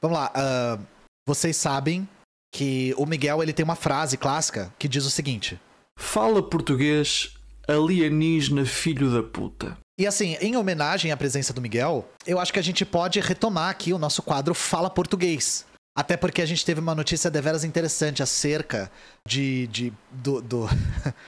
Vamos lá. Uh, vocês sabem que o Miguel ele tem uma frase clássica que diz o seguinte: Fala português, alienígena filho da puta. E assim, em homenagem à presença do Miguel, eu acho que a gente pode retomar aqui o nosso quadro Fala Português. Até porque a gente teve uma notícia deveras interessante acerca de. de do, do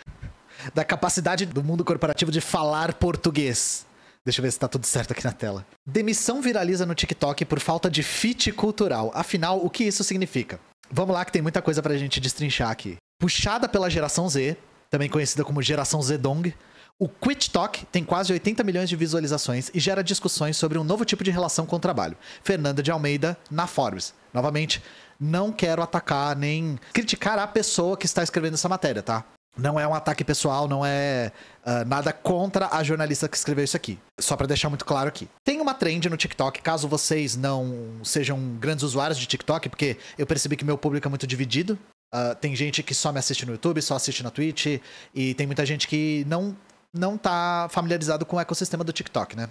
da capacidade do mundo corporativo de falar português. Deixa eu ver se tá tudo certo aqui na tela. Demissão viraliza no TikTok por falta de fit cultural. Afinal, o que isso significa? Vamos lá que tem muita coisa pra gente destrinchar aqui. Puxada pela geração Z, também conhecida como geração Zedong, o Quit Talk tem quase 80 milhões de visualizações e gera discussões sobre um novo tipo de relação com o trabalho. Fernanda de Almeida, na Forbes. Novamente, não quero atacar nem criticar a pessoa que está escrevendo essa matéria, tá? Não é um ataque pessoal, não é uh, nada contra a jornalista que escreveu isso aqui. Só para deixar muito claro aqui. Tem uma trend no TikTok, caso vocês não sejam grandes usuários de TikTok, porque eu percebi que meu público é muito dividido. Uh, tem gente que só me assiste no YouTube, só assiste na Twitch, e tem muita gente que não, não tá familiarizado com o ecossistema do TikTok, né?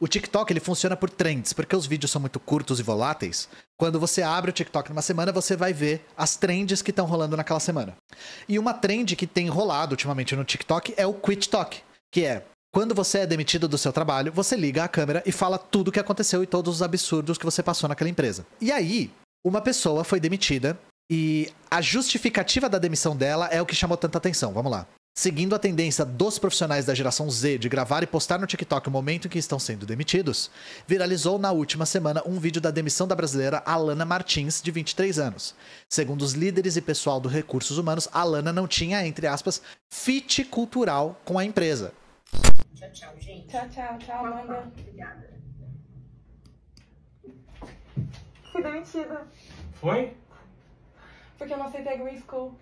O TikTok ele funciona por trends, porque os vídeos são muito curtos e voláteis. Quando você abre o TikTok numa semana, você vai ver as trends que estão rolando naquela semana. E uma trend que tem rolado ultimamente no TikTok é o Quit Talk, que é quando você é demitido do seu trabalho, você liga a câmera e fala tudo o que aconteceu e todos os absurdos que você passou naquela empresa. E aí, uma pessoa foi demitida e a justificativa da demissão dela é o que chamou tanta atenção. Vamos lá. Seguindo a tendência dos profissionais da geração Z de gravar e postar no TikTok o momento em que estão sendo demitidos, viralizou na última semana um vídeo da demissão da brasileira Alana Martins, de 23 anos. Segundo os líderes e pessoal do Recursos Humanos, Alana não tinha, entre aspas, fit cultural com a empresa. Tchau, tchau, gente. Tchau, tchau, tchau, Amanda. Obrigada. Fui demitida. Foi? Porque eu não aceitei Green School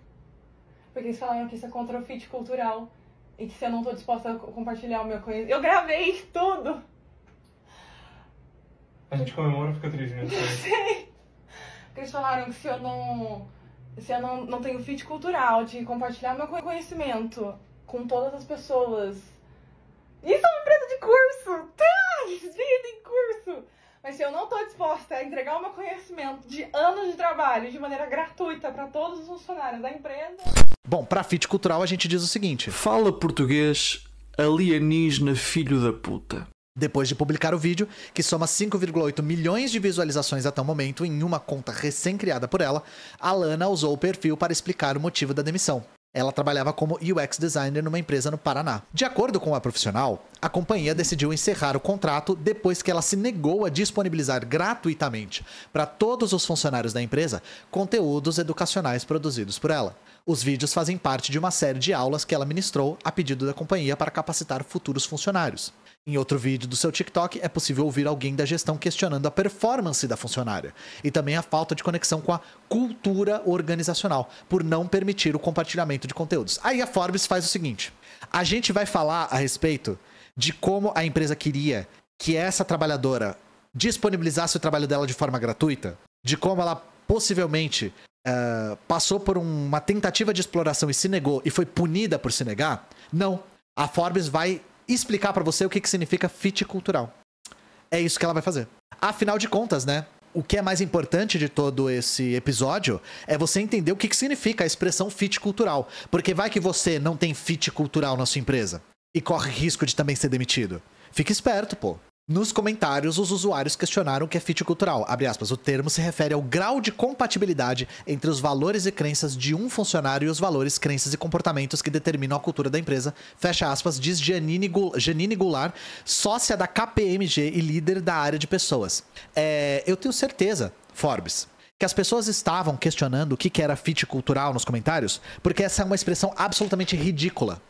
porque eles falaram que isso é contra o fit cultural e que se eu não tô disposta a compartilhar o meu conhecimento. Eu gravei tudo! A gente comemora fica triste, né? Não sei! Porque eles falaram que se eu não. Se eu não, não tenho fit cultural de compartilhar meu conhecimento com todas as pessoas. Isso é uma empresa de curso! Tá! vida em curso! Mas se eu não estou disposta a entregar o meu conhecimento de anos de trabalho de maneira gratuita para todos os funcionários da empresa. Bom, para a FIT Cultural a gente diz o seguinte: Fala português, alienígena filho da puta. Depois de publicar o vídeo, que soma 5,8 milhões de visualizações até o momento em uma conta recém-criada por ela, Alana usou o perfil para explicar o motivo da demissão. Ela trabalhava como UX designer numa empresa no Paraná. De acordo com a profissional, a companhia decidiu encerrar o contrato depois que ela se negou a disponibilizar gratuitamente para todos os funcionários da empresa conteúdos educacionais produzidos por ela. Os vídeos fazem parte de uma série de aulas que ela ministrou a pedido da companhia para capacitar futuros funcionários. Em outro vídeo do seu TikTok, é possível ouvir alguém da gestão questionando a performance da funcionária e também a falta de conexão com a cultura organizacional, por não permitir o compartilhamento de conteúdos. Aí a Forbes faz o seguinte: a gente vai falar a respeito de como a empresa queria que essa trabalhadora disponibilizasse o trabalho dela de forma gratuita, de como ela possivelmente uh, passou por uma tentativa de exploração e se negou e foi punida por se negar? Não. A Forbes vai explicar para você o que, que significa fit cultural. É isso que ela vai fazer. Afinal de contas, né? O que é mais importante de todo esse episódio é você entender o que, que significa a expressão fit cultural. Porque vai que você não tem fit cultural na sua empresa e corre risco de também ser demitido. Fique esperto, pô. Nos comentários, os usuários questionaram o que é fit cultural. Aspas, o termo se refere ao grau de compatibilidade entre os valores e crenças de um funcionário e os valores, crenças e comportamentos que determinam a cultura da empresa. Fecha aspas, diz Janine, Goulart, sócia da KPMG e líder da área de pessoas. É, eu tenho certeza, Forbes, que as pessoas estavam questionando o que, que era fit cultural nos comentários, porque essa é uma expressão absolutamente ridícula.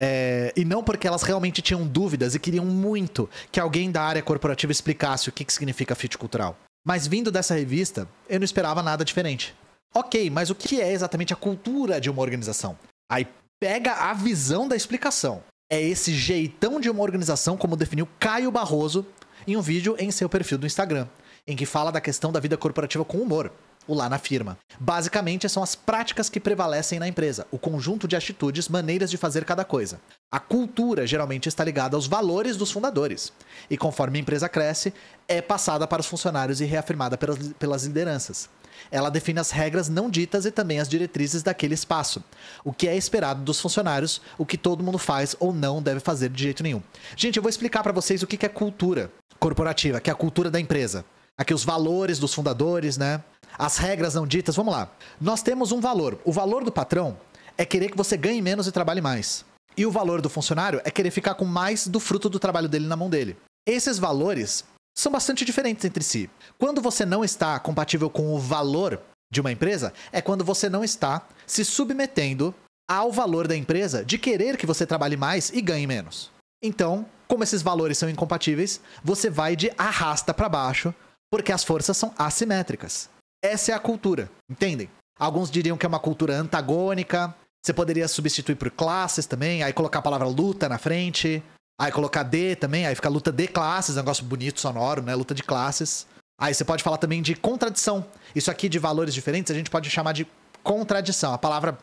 É, e não porque elas realmente tinham dúvidas e queriam muito que alguém da área corporativa explicasse o que, que significa fit cultural. Mas vindo dessa revista, eu não esperava nada diferente. Ok, mas o que é exatamente a cultura de uma organização? Aí pega a visão da explicação. É esse jeitão de uma organização, como definiu Caio Barroso em um vídeo em seu perfil do Instagram, em que fala da questão da vida corporativa com humor o lá na firma. Basicamente, são as práticas que prevalecem na empresa, o conjunto de atitudes, maneiras de fazer cada coisa. A cultura geralmente está ligada aos valores dos fundadores, e conforme a empresa cresce, é passada para os funcionários e reafirmada pelas, pelas lideranças. Ela define as regras não ditas e também as diretrizes daquele espaço, o que é esperado dos funcionários, o que todo mundo faz ou não deve fazer de jeito nenhum. Gente, eu vou explicar para vocês o que é cultura corporativa, que é a cultura da empresa aqui os valores dos fundadores, né? As regras não ditas. Vamos lá. Nós temos um valor. O valor do patrão é querer que você ganhe menos e trabalhe mais. E o valor do funcionário é querer ficar com mais do fruto do trabalho dele na mão dele. Esses valores são bastante diferentes entre si. Quando você não está compatível com o valor de uma empresa, é quando você não está se submetendo ao valor da empresa de querer que você trabalhe mais e ganhe menos. Então, como esses valores são incompatíveis, você vai de arrasta para baixo porque as forças são assimétricas. Essa é a cultura, entendem? Alguns diriam que é uma cultura antagônica. Você poderia substituir por classes também, aí colocar a palavra luta na frente, aí colocar D também, aí fica luta de classes, negócio bonito, sonoro, né? Luta de classes. Aí você pode falar também de contradição. Isso aqui de valores diferentes a gente pode chamar de contradição. A palavra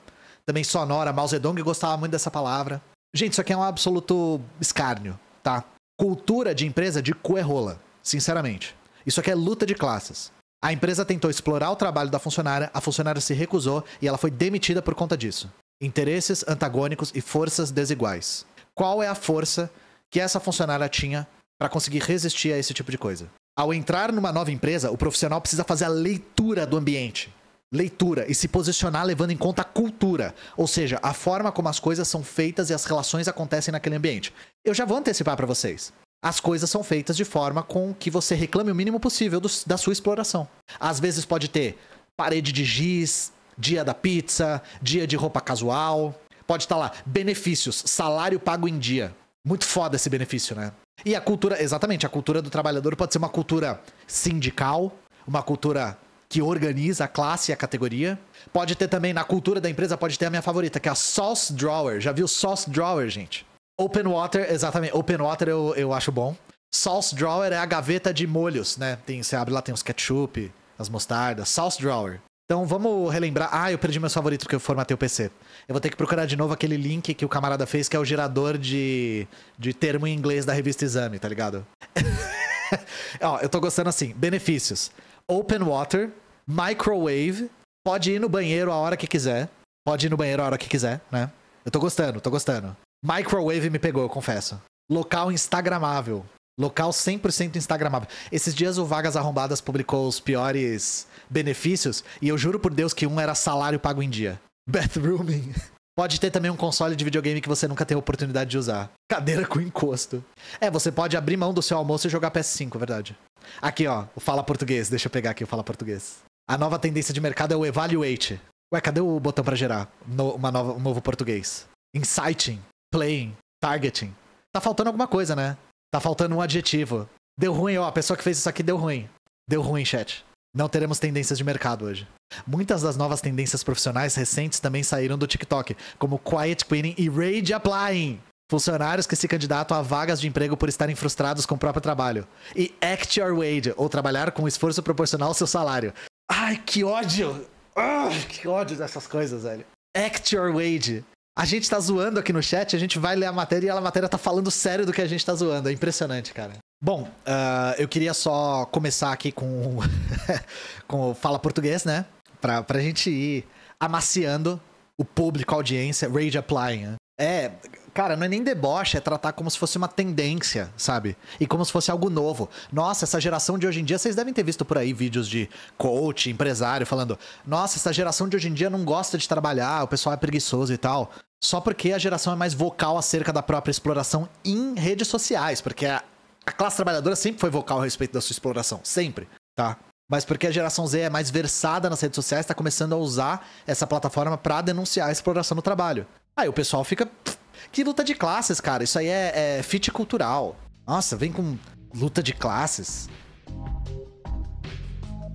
também sonora, Mao Zedong gostava muito dessa palavra. Gente, isso aqui é um absoluto escárnio, tá? Cultura de empresa de coerrola, sinceramente. Isso aqui é luta de classes. A empresa tentou explorar o trabalho da funcionária, a funcionária se recusou e ela foi demitida por conta disso. Interesses antagônicos e forças desiguais. Qual é a força que essa funcionária tinha para conseguir resistir a esse tipo de coisa? Ao entrar numa nova empresa, o profissional precisa fazer a leitura do ambiente. Leitura e se posicionar levando em conta a cultura, ou seja, a forma como as coisas são feitas e as relações acontecem naquele ambiente. Eu já vou antecipar para vocês as coisas são feitas de forma com que você reclame o mínimo possível do, da sua exploração. Às vezes pode ter parede de giz, dia da pizza, dia de roupa casual. Pode estar lá, benefícios, salário pago em dia. Muito foda esse benefício, né? E a cultura, exatamente, a cultura do trabalhador pode ser uma cultura sindical, uma cultura que organiza a classe e a categoria. Pode ter também, na cultura da empresa, pode ter a minha favorita, que é a Sauce Drawer. Já viu Sauce Drawer, gente? Open Water, exatamente. Open Water eu, eu acho bom. Sauce Drawer é a gaveta de molhos, né? Tem, você abre lá, tem os ketchup, as mostardas. Sauce Drawer. Então vamos relembrar. Ah, eu perdi meus favoritos porque eu formatei o PC. Eu vou ter que procurar de novo aquele link que o camarada fez, que é o gerador de, de termo em inglês da revista Exame, tá ligado? Ó, eu tô gostando assim. Benefícios: Open Water, Microwave, pode ir no banheiro a hora que quiser. Pode ir no banheiro a hora que quiser, né? Eu tô gostando, tô gostando. Microwave me pegou, eu confesso. Local instagramável. Local 100% instagramável. Esses dias o Vagas Arrombadas publicou os piores benefícios e eu juro por Deus que um era salário pago em dia. Bathrooming. Pode ter também um console de videogame que você nunca tem oportunidade de usar. Cadeira com encosto. É, você pode abrir mão do seu almoço e jogar PS5, é verdade. Aqui, ó, o Fala Português. Deixa eu pegar aqui o Fala Português. A nova tendência de mercado é o Evaluate. Ué, cadê o botão para gerar no, uma nova, um novo português? Insighting playing, targeting. Tá faltando alguma coisa, né? Tá faltando um adjetivo. Deu ruim, ó, a pessoa que fez isso aqui deu ruim. Deu ruim, chat. Não teremos tendências de mercado hoje. Muitas das novas tendências profissionais recentes também saíram do TikTok, como quiet quitting e rage applying. Funcionários que se candidatam a vagas de emprego por estarem frustrados com o próprio trabalho. E act your wage, ou trabalhar com esforço proporcional ao seu salário. Ai, que ódio! Ai, que ódio dessas coisas, velho. Act your wage a gente tá zoando aqui no chat, a gente vai ler a matéria e a matéria tá falando sério do que a gente tá zoando. É impressionante, cara. Bom, uh, eu queria só começar aqui com, com Fala Português, né? Pra, pra gente ir amaciando o público, a audiência, rage applying. Né? É, cara, não é nem deboche, é tratar como se fosse uma tendência, sabe? E como se fosse algo novo. Nossa, essa geração de hoje em dia, vocês devem ter visto por aí vídeos de coach, empresário falando: "Nossa, essa geração de hoje em dia não gosta de trabalhar, o pessoal é preguiçoso e tal" só porque a geração é mais vocal acerca da própria exploração em redes sociais, porque a, a classe trabalhadora sempre foi vocal a respeito da sua exploração, sempre, tá? Mas porque a geração Z é mais versada nas redes sociais, está começando a usar essa plataforma para denunciar a exploração no trabalho. Aí o pessoal fica. Que luta de classes, cara. Isso aí é, é fit cultural. Nossa, vem com luta de classes.